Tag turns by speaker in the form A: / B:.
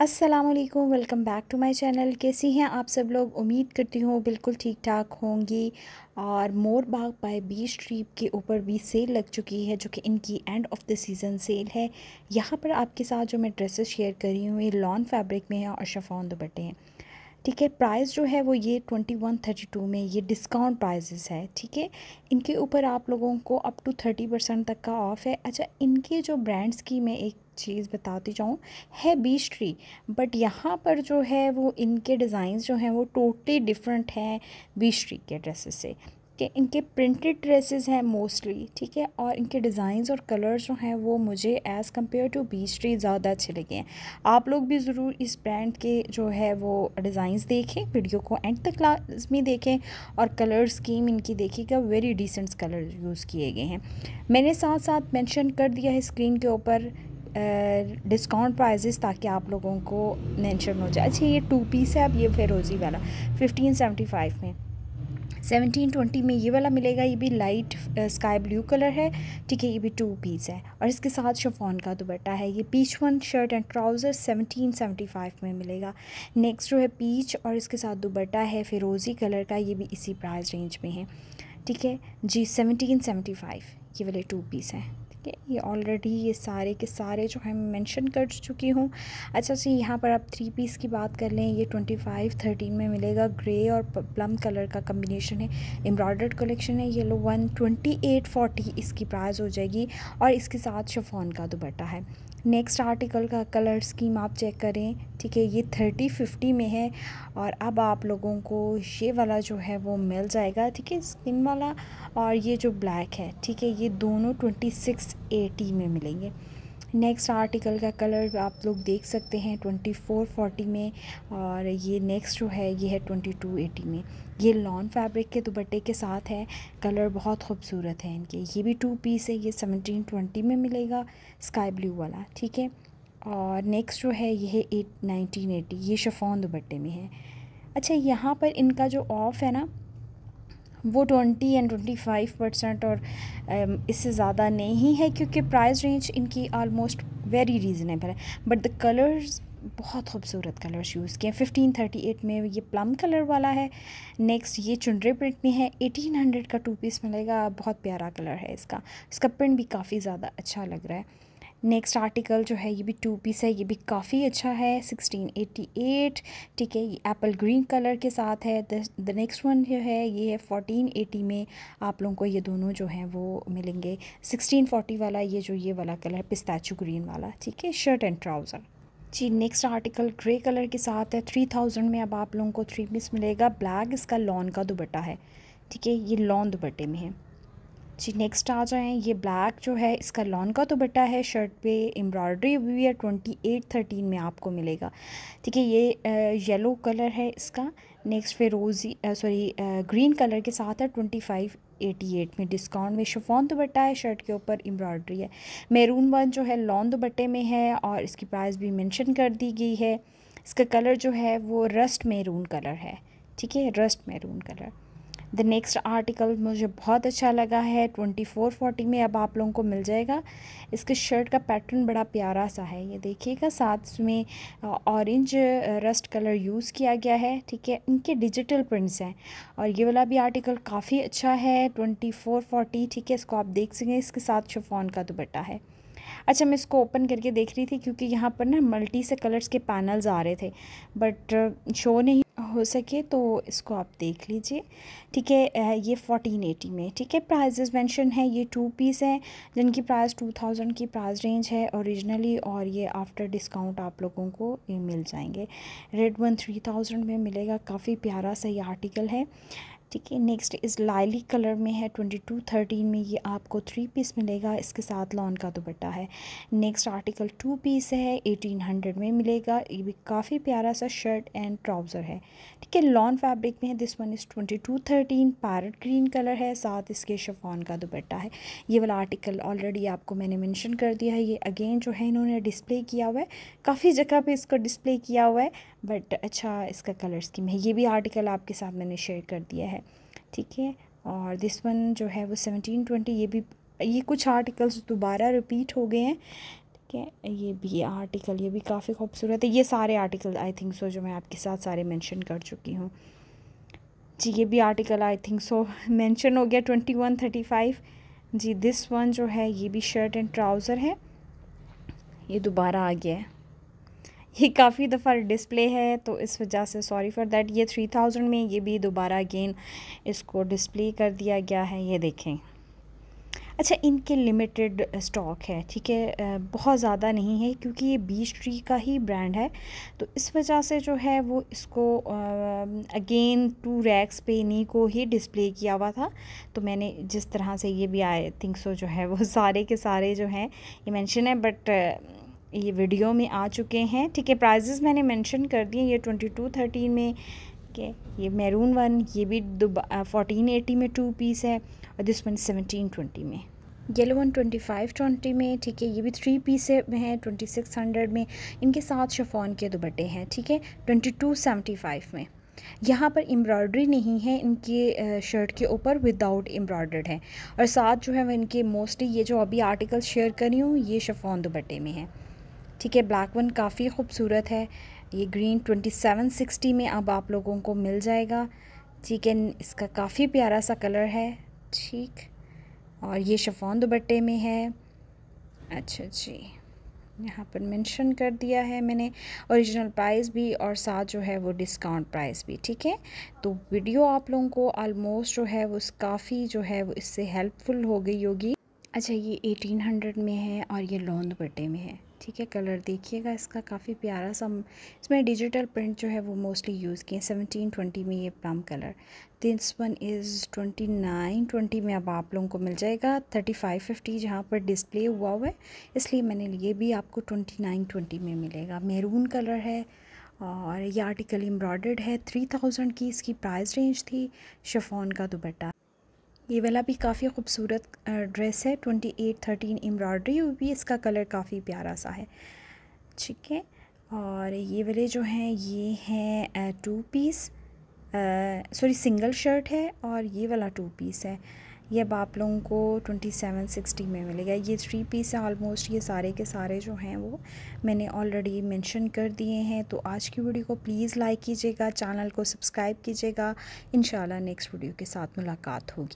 A: अस्सलाम वालेकुम welcome back to my channel कैसी हैं आप सब लोग उम्मीद करती हूँ बिल्कुल ठीक ठाक होंगी और मोर बाग बाय बीच ट्रीप के ऊपर भी सेल लग चुकी है जो कि इनकी end of the season sale है यहाँ पर आपके साथ जो मैं ड्रेसेस शेयर कर रही हूँ ये लॉन फैब्रिक में है और शफान दुपट्टे हैं ठीक है प्राइस जो है वो ये ट्वेंटी वन थर्टी टू में ये डिस्काउंट प्राइजेस है ठीक है इनके ऊपर आप लोगों को अप टू थर्टी परसेंट तक का ऑफ़ है अच्छा इनके जो ब्रांड्स की मैं एक चीज़ बताती जाऊँ है बीच ट्री बट यहाँ पर जो है वो इनके डिज़ाइंस जो हैं वो टोटली डिफरेंट हैं बीच ट्री के ड्रेसेस से कि इनके प्रिंटेड ड्रेसेस हैं मोस्टली ठीक है और इनके डिज़ाइंस और कलर्स जो हैं वो मुझे as compare to Beech Tree ज़्यादा अच्छे लगे हैं आप लोग भी ज़रूर इस ब्रांड के जो है वो डिज़ाइंस देखें वीडियो को एंड तक में देखें और कलर स्कीम इनकी देखिएगा वेरी डिसेंट कलर यूज़ किए गए हैं मैंने साथ साथ मैंशन कर दिया है स्क्रीन के ऊपर डिस्काउंट प्राइजेस ताकि आप लोगों को मैंशन हो जाए अच्छा ये टू पीस है अब ये फेरोज़ी वाला फिफ्टीन सेवेंटी फाइव में सेवनटीन ट्वेंटी में ये वाला मिलेगा ये भी लाइट स्काई ब्लू कलर है ठीक है ये भी टू पीस है और इसके साथ शफोन का दुपट्टा है ये peach one shirt and trouser seventeen seventy five में मिलेगा नेक्स्ट जो है पीच और इसके साथ दुपट्टा है फिरोज़ी कलर का ये भी इसी प्राइस रेंज में है ठीक है जी सेवनटीन सेवेंटी फाइव ये वाले टू पीस हैं ठीक है ये ऑलरेडी ये सारे के सारे जो है मेंशन कर चुकी हूँ अच्छा जी यहाँ पर आप थ्री पीस की बात कर लें ये ट्वेंटी फाइव थर्टीन में मिलेगा ग्रे और प्लम कलर का कम्बिनेशन है एम्ब्रॉयडर्ड कलेक्शन है yellow one twenty eight forty इसकी प्राइस हो जाएगी और इसके साथ शफोन का दुपट्टा है नेक्स्ट आर्टिकल का कलर स्कीम आप चेक करें ठीक है ये थर्टी फिफ्टी में है और अब आप लोगों को ये वाला जो है वो मिल जाएगा ठीक है स्किन वाला और ये जो ब्लैक है ठीक है ये दोनों ट्वेंटी सिक्स एटी में मिलेंगे नेक्स्ट आर्टिकल का कलर आप लोग देख सकते हैं ट्वेंटी फोर फोर्टी में और ये नेक्स्ट जो है ये है ट्वेंटी टू एटी में ये लॉन फैब्रिक के दुपट्टे के साथ है कलर बहुत खूबसूरत है इनके ये भी टू पीस है ये सेवनटीन ट्वेंटी में मिलेगा स्काई ब्लू वाला ठीक है और नेक्स्ट जो है ये है एट नाइनटीन एटी ये शफोन दुपट्टे में है अच्छा यहाँ पर इनका जो ऑफ़ है ना वो twenty and twenty five percent और um, इससे ज़्यादा नहीं है क्योंकि प्राइस रेंज इनकी आलमोस्ट वेरी रीज़नेबल है बट द कलर्स बहुत खूबसूरत कलर्स यूज़ किए हैं फिफ्टीन थर्टी एट में ये प्लम कलर वाला है नेक्स्ट ये चुनरे प्रिंट में है एटीन हंड्रेड का टू पीस मिलेगा बहुत प्यारा कलर है इसका इसका प्रिंट भी काफ़ी ज़्यादा अच्छा लग रहा है नेक्स्ट आर्टिकल जो है ये भी टू पीस है ये भी काफ़ी अच्छा है सिक्सटीन एटी एट ठीक है ये एप्पल ग्रीन कलर के साथ है द नेक्स्ट वन जो है ये है एटी में आप लोगों को ये दोनों जो हैं वो मिलेंगे सिक्सटीन फोटी वाला ये जो ये वाला कलर पिस्ताचू ग्रीन वाला ठीक है शर्ट एंड ट्राउज़र जी नेक्स्ट आर्टिकल ग्रे कलर के साथ है थ्री थाउजेंड में अब आप लोगों को थ्री पीस मिलेगा ब्लैक इसका लॉन का दुबट्टा है ठीक है ये लॉन दुबट्टे में है जी नेक्स्ट आ जाएँ ये ब्लैक जो है इसका लॉन का दुपट्टा है शर्ट पे एम्ब्रॉयडरी हुई है ट्वेंटी एट थर्टीन में आपको मिलेगा ठीक है ये येलो कलर है इसका नेक्स्ट फिर रोज़ी सॉरी ग्रीन कलर के साथ है ट्वेंटी फाइव एटी एट में डिस्काउंट में शिफॉन दुबट्टा है शर्ट के ऊपर एम्ब्रॉयडरी है मेरून वन जो है लॉन दुबट्टे में है और इसकी प्राइस भी मैंशन कर दी गई है इसका कलर जो है वो रस्ट मेरून कलर है ठीक है rust maroon colour the next article मुझे बहुत अच्छा लगा है ट्वेंटी फोर फोर्टी में अब आप लोगों को मिल जाएगा इसके शर्ट का पैटर्न बड़ा प्यारा सा है ये देखिएगा साथ में ऑरेंज रस्ट कलर यूज़ किया गया है ठीक है इनके डिजिटल प्रिंट्स हैं और ये वाला भी आर्टिकल काफ़ी अच्छा है ट्वेंटी फोर फोर्टी ठीक है इसको आप देख सकें इसके साथ शोफोन का दुपट्टा है अच्छा मैं इसको ओपन करके देख रही थी क्योंकि यहाँ पर ना मल्टी से कलर्स के पैनल्स आ रहे थे बट शो नहीं हो सके तो इसको आप देख लीजिए ठीक है ये फोर्टीन एटी में ठीक है प्राइजेज मेंशन है ये टू पीस है जिनकी प्राइस टू थाउजेंड की प्राइस रेंज है ओरिजिनली और ये आफ्टर डिस्काउंट आप लोगों को ये मिल जाएंगे रेड वन थ्री थाउजेंड में मिलेगा काफ़ी प्यारा सा ये आर्टिकल है ठीक है नेक्स्ट इस लाइली कलर में है ट्वेंटी टू थर्टीन में ये आपको थ्री पीस मिलेगा इसके साथ लॉन का दुपट्टा है नेक्स्ट आर्टिकल टू पीस है एटीन हंड्रेड में मिलेगा ये भी काफ़ी प्यारा सा शर्ट एंड ट्राउज़र है ठीक है लॉन फैब्रिक में है this one is twenty two thirteen parrot green colour है साथ इसके शफॉन का दुपट्टा है ये वाला आर्टिकल ऑलरेडी आपको मैंने मैंशन कर दिया है ये अगेन जो है इन्होंने डिस्प्ले किया हुआ है काफ़ी जगह पर इसको डिस्प्ले किया हुआ है बट अच्छा इसका कलर स्कीम है ये भी आर्टिकल आपके साथ मैंने शेयर कर दिया है ठीक है और दिस वन जो है वो सेवनटीन ट्वेंटी ये भी ये कुछ आर्टिकल्स दोबारा रिपीट हो गए हैं ठीक है ये भी आर्टिकल ये भी काफ़ी खूबसूरत है ये सारे आर्टिकल आई थिंक सो जो मैं आपके साथ सारे मेंशन कर चुकी हूँ जी ये भी article I think so mention हो गया ट्वेंटी वन थर्टी फाइव जी दिस वन जो है ये भी शर्ट एंड ट्राउज़र है ये दोबारा आ गया है ये काफ़ी दफ़ा डिस्प्ले है तो इस वजह से सॉरी फॉर देट ये थ्री थाउजेंड में ये भी दोबारा अगेन इसको डिस्प्ले कर दिया गया है ये देखें अच्छा इनके लिमिटेड स्टॉक है ठीक है बहुत ज़्यादा नहीं है क्योंकि ये बीच ट्री का ही ब्रांड है तो इस वजह से जो है वो इसको अगेन टू रैक्स पे इन्हीं को ही डिस्प्ले किया हुआ था तो मैंने जिस तरह से ये भी आई थिंक सो जो है वो सारे के सारे जो हैं ये मैंशन है बट ये वीडियो में आ चुके हैं ठीक है प्राइजेज़ मैंने मेंशन कर दिए ये ट्वेंटी टू थर्टीन में के ये मैरून वन ये भी फोर्टीन एटी में टू पीस है और दिस वन सेवनटीन ट्वेंटी में yellow one twenty five twenty में ठीक है ये भी थ्री पीस हैं ट्वेंटी सिक्स हंड्रेड में इनके साथ शफोन के दुपट्टे हैं ठीक है ट्वेंटी टू सेवेंटी फाइव में यहाँ पर एम्ब्रॉयडरी नहीं है इनके शर्ट के ऊपर विदाउट एम्ब्रॉयडर्ड है और साथ जो है वह इनके मोस्टली ये जो अभी आर्टिकल शेयर कर रही हूँ ये शफोन दुबटे में है ठीक है ब्लैक वन काफ़ी ख़ूबसूरत है ये ग्रीन ट्वेंटी सेवन सिक्सटी में अब आप लोगों को मिल जाएगा ठीक है इसका काफ़ी प्यारा सा कलर है ठीक और ये शफान दुपट्टे में है अच्छा जी यहाँ पर मेंशन कर दिया है मैंने ओरिजिनल प्राइस भी और साथ जो है वो डिस्काउंट प्राइस भी ठीक है तो वीडियो आप लोगों को आलमोस्ट जो है वो काफ़ी जो है वो इससे हेल्पफुल हो गई होगी अच्छा ये एटीन हंड्रेड में है और ये लोन दुपट्टे में है ठीक है कलर देखिएगा इसका काफ़ी प्यारा सा इसमें डिजिटल प्रिंट जो है वो मोस्टली यूज़ किए सेवनटीन ट्वेंटी में ये plum colour this one is twenty nine twenty में अब आप लोगों को मिल जाएगा थर्टी फाइव फिफ्टी जहाँ पर डिस्प्ले हुआ हुआ है इसलिए मैंने लिए भी आपको ट्वेंटी नाइन ट्वेंटी में मिलेगा मेरून कलर है और ये आर्टिकल एम्ब्रॉयड है थ्री थाउजेंड की इसकी प्राइस रेंज थी शफोन का दुपट्टा ये वाला भी काफ़ी खूबसूरत ड्रेस है ट्वेंटी एट थर्टीन एम्ब्रॉयडरी भी इसका कलर काफ़ी प्यारा सा है ठीक है और ये वाले जो हैं ये हैं two piece sorry single shirt है और ये वाला टू पीस है ये अब आप लोगों को ट्वेंटी सेवन सिक्सटी में मिलेगा ये थ्री पीस है ऑलमोस्ट ये सारे के सारे जो हैं वो मैंने ऑलरेडी मेंशन कर दिए हैं तो आज की वीडियो को प्लीज़ लाइक कीजिएगा चैनल को सब्सक्राइब कीजिएगा इन नेक्स्ट वीडियो के साथ मुलाकात होगी